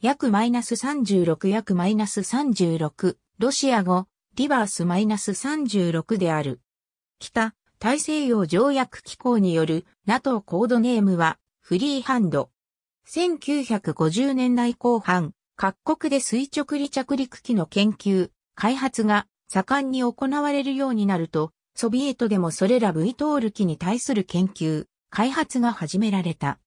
約マイナス36約マイナス36、ロシア語、リバースマイナス36である。北、大西洋条約機構による NATO コードネームはフリーハンド。1950年代後半、各国で垂直離着陸機の研究、開発が盛んに行われるようになると、ソビエトでもそれら V トール機に対する研究、開発が始められた。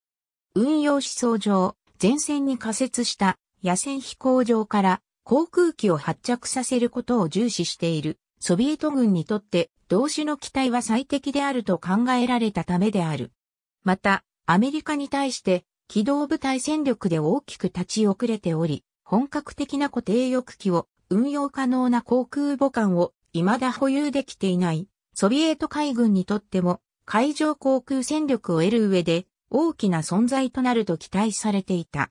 運用思想上、前線に仮設した野戦飛行場から航空機を発着させることを重視しているソビエト軍にとって同種の機体は最適であると考えられたためである。また、アメリカに対して機動部隊戦力で大きく立ち遅れており、本格的な固定翼機を運用可能な航空母艦を未だ保有できていないソビエト海軍にとっても海上航空戦力を得る上で大きな存在となると期待されていた。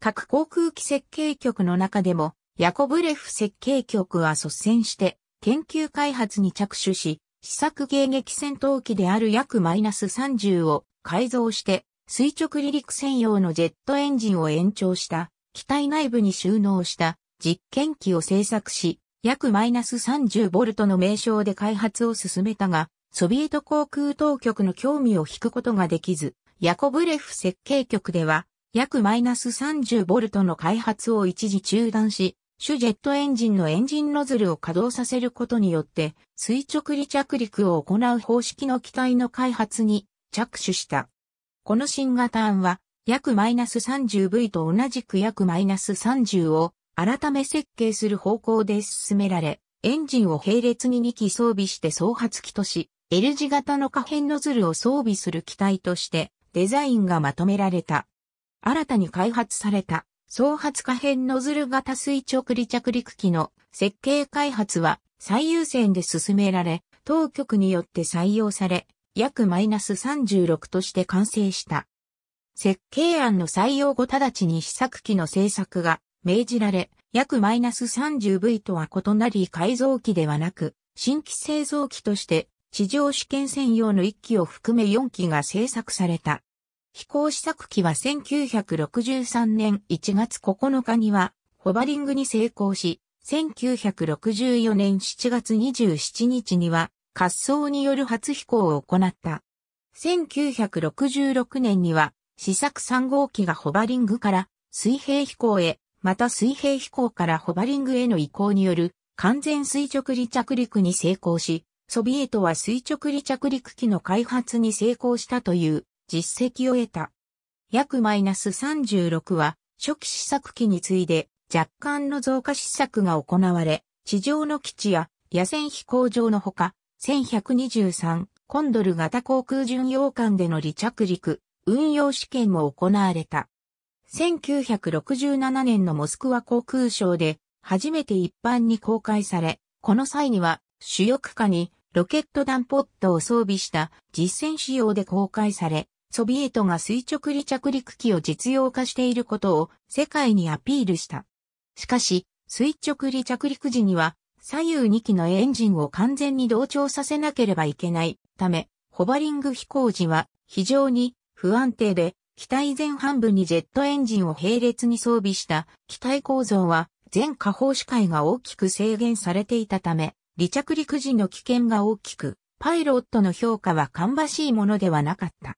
各航空機設計局の中でも、ヤコブレフ設計局は率先して研究開発に着手し、試作迎撃戦闘機である約マイナス30を改造して垂直離陸専用のジェットエンジンを延長した機体内部に収納した実験機を製作し、約マイナス30ボルトの名称で開発を進めたが、ソビエト航空当局の興味を引くことができず、ヤコブレフ設計局では、約マイナス30ボルトの開発を一時中断し、主ジェットエンジンのエンジンノズルを稼働させることによって、垂直離着陸を行う方式の機体の開発に着手した。この新型案は、約マイナス 30V と同じく約マイナス30を改め設計する方向で進められ、エンジンを並列に2機装備して総発機とし、L 字型の可変ノズルを装備する機体としてデザインがまとめられた。新たに開発された、総発可変ノズル型垂直離着陸機の設計開発は最優先で進められ、当局によって採用され、約マイナス36として完成した。設計案の採用後直ちに試作機の製作が命じられ、約マイナス 30V とは異なり改造機ではなく、新規製造機として地上試験専用の1機を含め4機が製作された。飛行試作機は1963年1月9日には、ホバリングに成功し、1964年7月27日には、滑走による初飛行を行った。1966年には、試作3号機がホバリングから水平飛行へ、また水平飛行からホバリングへの移行による完全垂直離着陸に成功し、ソビエトは垂直離着陸機の開発に成功したという実績を得た。約マイナス36は初期試作機に次いで若干の増加試作が行われ、地上の基地や野戦飛行場のほか、1123コンドル型航空巡洋艦での離着陸、運用試験も行われた。1967年のモスクワ航空ショーで初めて一般に公開され、この際には主翼下にロケット弾ポットを装備した実戦仕様で公開され、ソビエトが垂直離着陸機を実用化していることを世界にアピールした。しかし、垂直離着陸時には左右2機のエンジンを完全に同調させなければいけないため、ホバリング飛行時は非常に不安定で、機体前半部にジェットエンジンを並列に装備した機体構造は全下方視界が大きく制限されていたため、離着陸時の危険が大きく、パイロットの評価は芳しいものではなかった。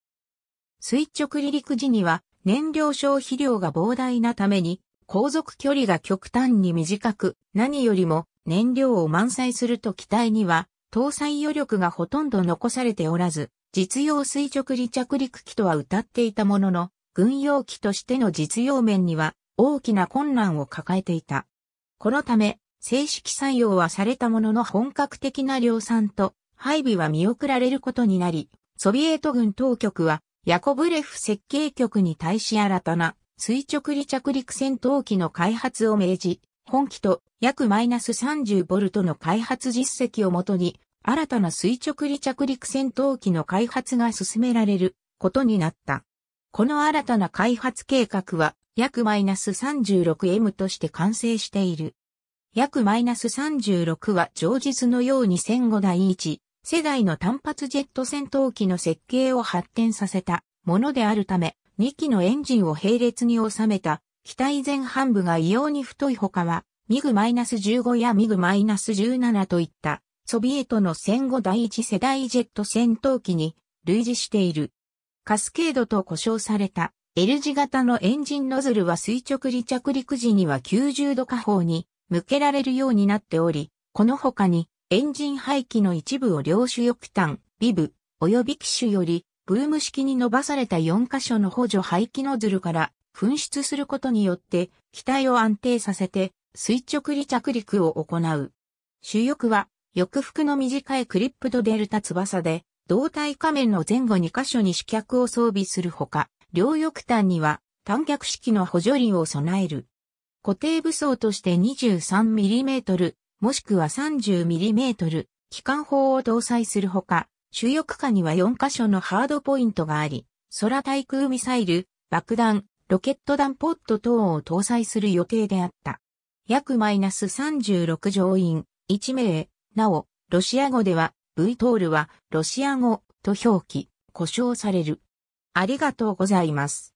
垂直離陸時には燃料消費量が膨大なために、航続距離が極端に短く、何よりも燃料を満載すると機体には、搭載余力がほとんど残されておらず、実用垂直離着陸機とは歌っていたものの、軍用機としての実用面には大きな困難を抱えていた。このため、正式採用はされたものの本格的な量産と配備は見送られることになり、ソビエト軍当局はヤコブレフ設計局に対し新たな垂直離着陸戦闘機の開発を命じ、本機と約マイナス30ボルトの開発実績をもとに、新たな垂直離着陸戦闘機の開発が進められることになった。この新たな開発計画は約マイナス 36M として完成している。約マイナス36は常日のように戦後第一世代の単発ジェット戦闘機の設計を発展させたものであるため、2機のエンジンを並列に収めた機体前半部が異様に太い他は、ミグマイナス -15 やミグマイナス -17 といったソビエトの戦後第一世代ジェット戦闘機に類似している。カスケードと呼称された L 字型のエンジンノズルは垂直離着陸時には90度下方に向けられるようになっており、この他にエンジン排気の一部を両主翼端、ビブ、及び機種より、ブーム式に伸ばされた4箇所の補助排気ノズルから噴出することによって、機体を安定させて垂直離着陸を行う。主翼は、翼腹の短いクリップドデルタ翼で、胴体仮面の前後2箇所に主脚を装備するほか、両翼端には、短脚式の補助輪を備える。固定武装として 23mm もしくは 30mm 機関砲を搭載するほか、主翼下には4箇所のハードポイントがあり、空対空ミサイル、爆弾、ロケット弾ポット等を搭載する予定であった。約マイナス36乗員1名、なお、ロシア語では V トールはロシア語と表記、故障される。ありがとうございます。